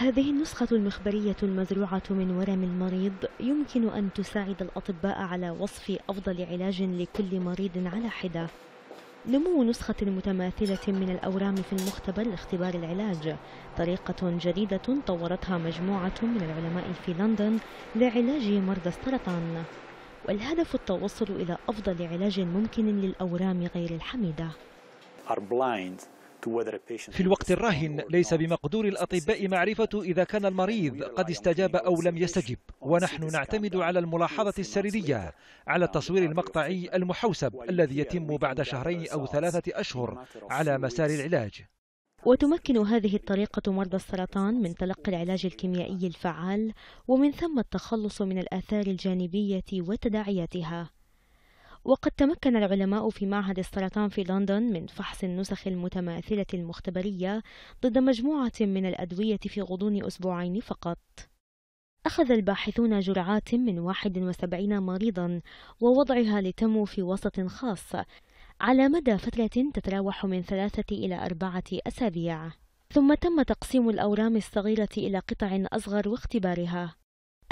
هذه النسخة المخبرية المزروعة من ورم المريض يمكن أن تساعد الأطباء على وصف أفضل علاج لكل مريض على حدة نمو نسخة متماثلة من الأورام في المختبر لاختبار العلاج طريقة جديدة طورتها مجموعة من العلماء في لندن لعلاج مرضى السرطان والهدف التوصل إلى أفضل علاج ممكن للأورام غير الحميدة في الوقت الراهن ليس بمقدور الأطباء معرفة إذا كان المريض قد استجاب أو لم يستجب ونحن نعتمد على الملاحظة السريرية على التصوير المقطعي المحوسب الذي يتم بعد شهرين أو ثلاثة أشهر على مسار العلاج وتمكن هذه الطريقة مرضى السرطان من تلقي العلاج الكيميائي الفعال ومن ثم التخلص من الآثار الجانبية وتداعياتها وقد تمكن العلماء في معهد السرطان في لندن من فحص النسخ المتماثلة المختبرية ضد مجموعة من الأدوية في غضون أسبوعين فقط. أخذ الباحثون جرعات من 71 مريضًا ووضعها لتمو في وسط خاص على مدى فترة تتراوح من ثلاثة إلى أربعة أسابيع. ثم تم تقسيم الأورام الصغيرة إلى قطع أصغر واختبارها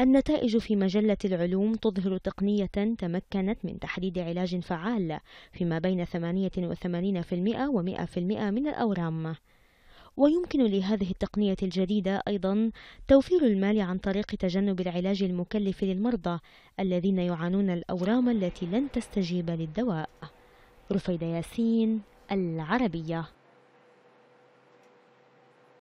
النتائج في مجلة العلوم تظهر تقنية تمكنت من تحديد علاج فعال فيما بين 88% و 100% من الأورام ويمكن لهذه التقنية الجديدة أيضا توفير المال عن طريق تجنب العلاج المكلف للمرضى الذين يعانون الأورام التي لن تستجيب للدواء رفيدة ياسين العربية